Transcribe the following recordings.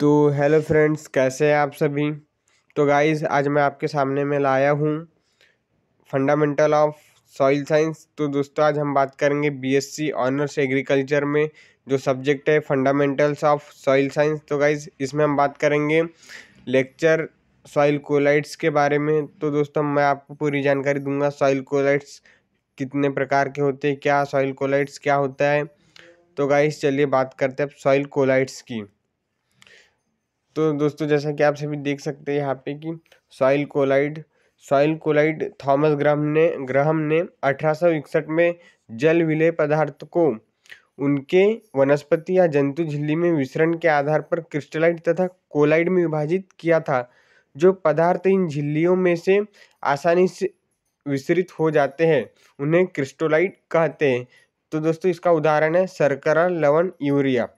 तो hello friends कैसे हैं आप सभी तो गाइस आज मैं आपके सामने में लाया हूँ फंडामेंटल ऑफ सॉइल साइंस तो दोस्तों आज हम बात करेंगे बीएससी ऑनर्स एग्रीकल्चर में जो सब्जेक्ट है फंडामेंटल्स ऑफ सॉइल साइंस तो गाइस इसमें हम बात करेंगे लेक्चर सॉइल कोलाइट्स के बारे में तो दोस्तों मैं आपको पूरी जानकारी दूंगा सॉइल कोलाइट्स कितने प्रकार के होते हैं क्या सॉइल कोलाइट्स क्या होता है तो गाइस चलिए बात करते हैं अब सॉइल कोलाइट्स की तो दोस्तों जैसा कि आप सभी देख सकते हैं यहाँ पे कि soil colloid soil colloid Thomas ग्रह ने ग्रहम ने अठारह में जल विलय पदार्थ को उनके वनस्पति या जंतु झिल्ली में विसरण के आधार पर क्रिस्टलाइट तथा कोलाइड में विभाजित किया था जो पदार्थ इन झिल्लियों में से आसानी से विसरित हो जाते हैं उन्हें क्रिस्टोलाइट कहते हैं तो दोस्तों इसका उदाहरण है सरकरा लवण यूरिया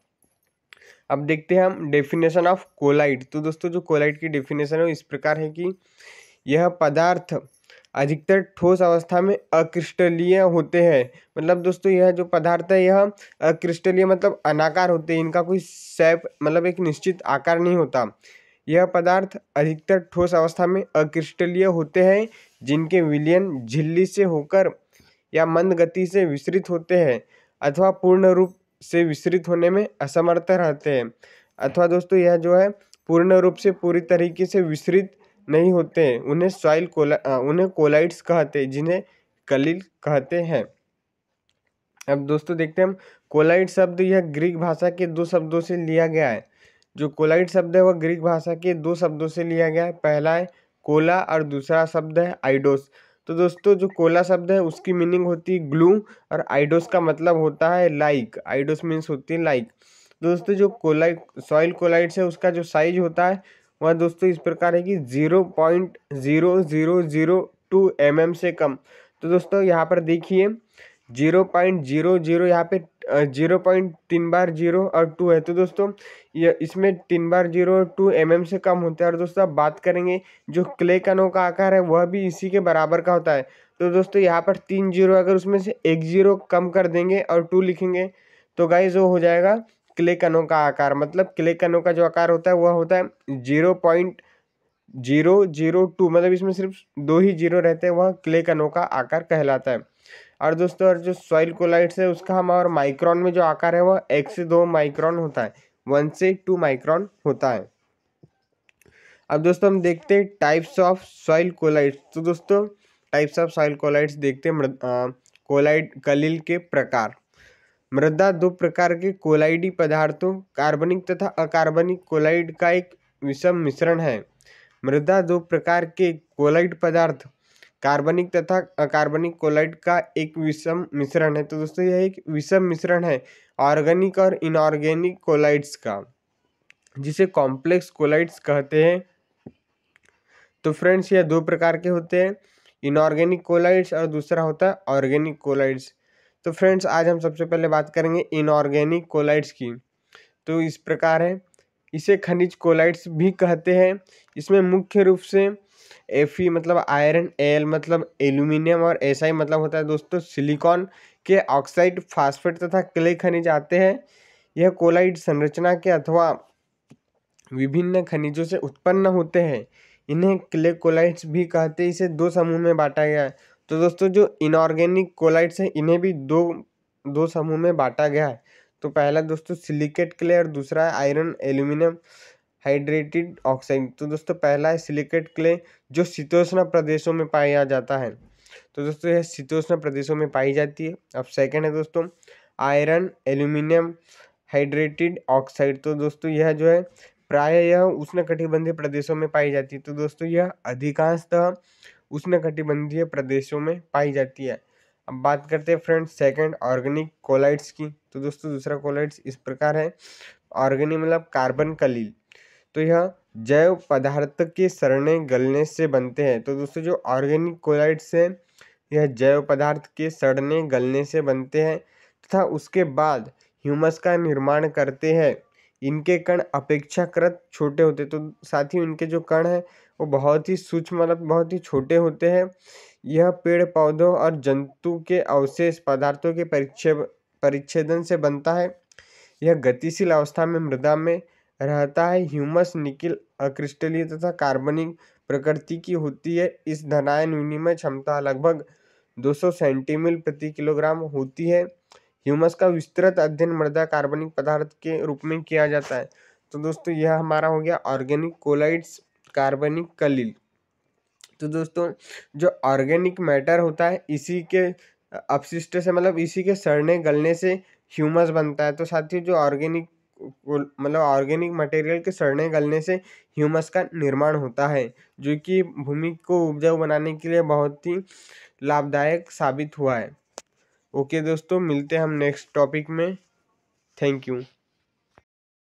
अब देखते हैं हम डेफिनेशन ऑफ कोलाइट तो दोस्तों जो कोलाइट की डेफिनेशन है वो इस प्रकार है कि यह पदार्थ अधिकतर ठोस अवस्था में अक्रिस्टलीय होते हैं मतलब दोस्तों यह जो पदार्थ है यह अक्रिस्टलीय मतलब अनाकार होते हैं इनका कोई सैप मतलब एक निश्चित आकार नहीं होता यह पदार्थ अधिकतर ठोस अवस्था में अक्रिस्टलीय होते हैं जिनके विलयन झिल्ली से होकर या मंद गति से विस्तृत होते हैं अथवा पूर्ण रूप से विसरित होने में असमर्थ रहते हैं अथवा दोस्तों यह जो है पूर्ण रूप से पूरी तरीके से विसरित नहीं होते हैं उन्हें सॉइल कोला उन्हें कोलाइड्स कहते हैं जिन्हें कलिल कहते हैं अब दोस्तों देखते हैं हम कोलाइट शब्द यह ग्रीक भाषा के दो शब्दों से लिया गया है जो कोलाइट शब्द है वह ग्रीक भाषा के दो शब्दों से लिया गया है पहला है कोला और दूसरा शब्द है आइडोस तो दोस्तों जो कोला शब्द है उसकी मीनिंग होती है ग्लू और आइडोस का मतलब होता है लाइक आइडोस मीन्स होती है लाइक दोस्तों जो कोलाइट सॉइल कोलाइट्स है उसका जो साइज होता है वह दोस्तों इस प्रकार है कि zero point zero zero zero two m से कम तो दोस्तों यहाँ पर देखिए जीरो पॉइंट जीरो जीरो यहाँ पे जीरो पॉइंट तीन बार जीरो और टू है तो दोस्तों ये इसमें तीन बार जीरो और टू एम mm से कम होता है और दोस्तों बात करेंगे जो क्ले कनों का आकार है वह भी इसी के बराबर का होता है तो दोस्तों यहाँ पर तीन जीरो अगर उसमें से एक जीरो कम कर देंगे और टू लिखेंगे तो गाइज वो हो जाएगा क्ले कनों का आकार मतलब क्ले कनों का जो आकार होता है वह होता है zero point zero zero two मतलब इसमें सिर्फ दो ही जीरो रहते हैं वह क्ले कनों का आकार कहलाता है और दोस्तों और जो सॉइल कोलाइट्स है उसका हम और माइक्रॉन में जो आकार है वह एक से दो माइक्रॉन होता है वन से टू माइक्रॉन होता है अब दोस्तों हम देखते हैं टाइप्स ऑफ सॉइल कोलाइट्स तो दोस्तों टाइप्स ऑफ सॉइल कोलाइट्स देखते हैं कोलाइड कलील के प्रकार मृदा दो प्रकार के कोलाइडी पदार्थों कार्बनिक तथा अकार्बनिक कोलाइड का एक विषम मिश्रण है मृदा दो प्रकार के कोलाइड पदार्थ कार्बनिक तथा कार्बनिक कोलाइड का एक विषम मिश्रण है तो दोस्तों यह एक विषम मिश्रण है ऑर्गेनिक और इनऑर्गेनिक कोलाइड्स का जिसे कॉम्प्लेक्स कोलाइड्स कहते हैं तो फ्रेंड्स यह दो प्रकार के होते हैं इनऑर्गेनिक कोलाइड्स और दूसरा होता है ऑर्गेनिक कोलाइड्स तो फ्रेंड्स आज हम सबसे पहले बात करेंगे इनऑर्गेनिक कोलाइड्स की तो इस प्रकार है इसे खनिज कोलाइड्स भी कहते हैं इसमें मुख्य रूप से एफ मतलब आयरन एल मतलब एल्यूमिनियम और एस आई मतलब होता है दोस्तों सिलिकॉन के ऑक्साइड फास्फेट तथा क्ले खनिज आते हैं यह कोलाइड संरचना के अथवा विभिन्न खनिजों से उत्पन्न होते हैं इन्हें क्ले कोलाइड्स भी कहते हैं इसे दो समूह में बांटा गया है तो दोस्तों जो इनऑर्गेनिक कोलाइड्स हैं इन्हें भी दो दो समूह में बांटा गया है तो पहला दोस्तों सिलिकेट क्ले और दूसरा है आयरन एल्यूमिनियम हाइड्रेटेड ऑक्साइड तो दोस्तों पहला है सिलिकेट क्ले जो शीतोष्ण प्रदेशों में पाया जाता है तो दोस्तों यह शीतोष्ण प्रदेशों में पाई जाती है अब सेकेंड है दोस्तों आयरन एल्यूमिनियम हाइड्रेटेड ऑक्साइड तो दोस्तों यह जो है प्राय यह कटिबंधीय प्रदेशों में पाई जाती है तो दोस्तों यह अधिकांशतः कटिबंधीय प्रदेशों में पाई जाती है अब बात करते हैं फ्रेंड्स सेकंड ऑर्गेनिक कोलाइड्स की तो दोस्तों दूसरा कोलाइड्स इस प्रकार है ऑर्गेनिक मतलब कार्बन कलील तो यह जैव पदार्थ के सरणे गलने से बनते हैं तो दोस्तों जो ऑर्गेनिक कोलाइड्स हैं यह जैव पदार्थ के सड़ने गलने से बनते हैं तथा उसके बाद ह्यूमस का निर्माण करते हैं इनके कण अपेक्षाकृत छोटे होते तो साथ ही उनके जो कण हैं वो बहुत ही सूक्ष्म मतलब बहुत ही छोटे होते हैं यह पेड़ पौधों और जंतु के अवशेष पदार्थों के परिच्छेद परिच्छेदन से बनता है यह गतिशील अवस्था में मृदा में रहता है ह्यूमस निकिल अक्रिस्टलीय तथा कार्बनिक प्रकृति की होती है इस धनायन विनिमय क्षमता लगभग 200 सेंटीमील प्रति किलोग्राम होती है ह्यूमस का विस्तृत अध्ययन मृदा कार्बनिक पदार्थ के रूप में किया जाता है तो दोस्तों यह हमारा हो गया ऑर्गेनिक कोलाइड्स कार्बनिक कलील तो दोस्तों जो ऑर्गेनिक मैटर होता है इसी के अपशिष्ट से मतलब इसी के सड़ने गलने से ह्यूमस बनता है तो साथियों जो ऑर्गेनिक मतलब ऑर्गेनिक मटेरियल के सड़ने गलने से ह्यूमस का निर्माण होता है जो कि भूमि को उपजाऊ बनाने के लिए बहुत ही लाभदायक साबित हुआ है ओके दोस्तों मिलते हैं हम नेक्स्ट टॉपिक में थैंक यू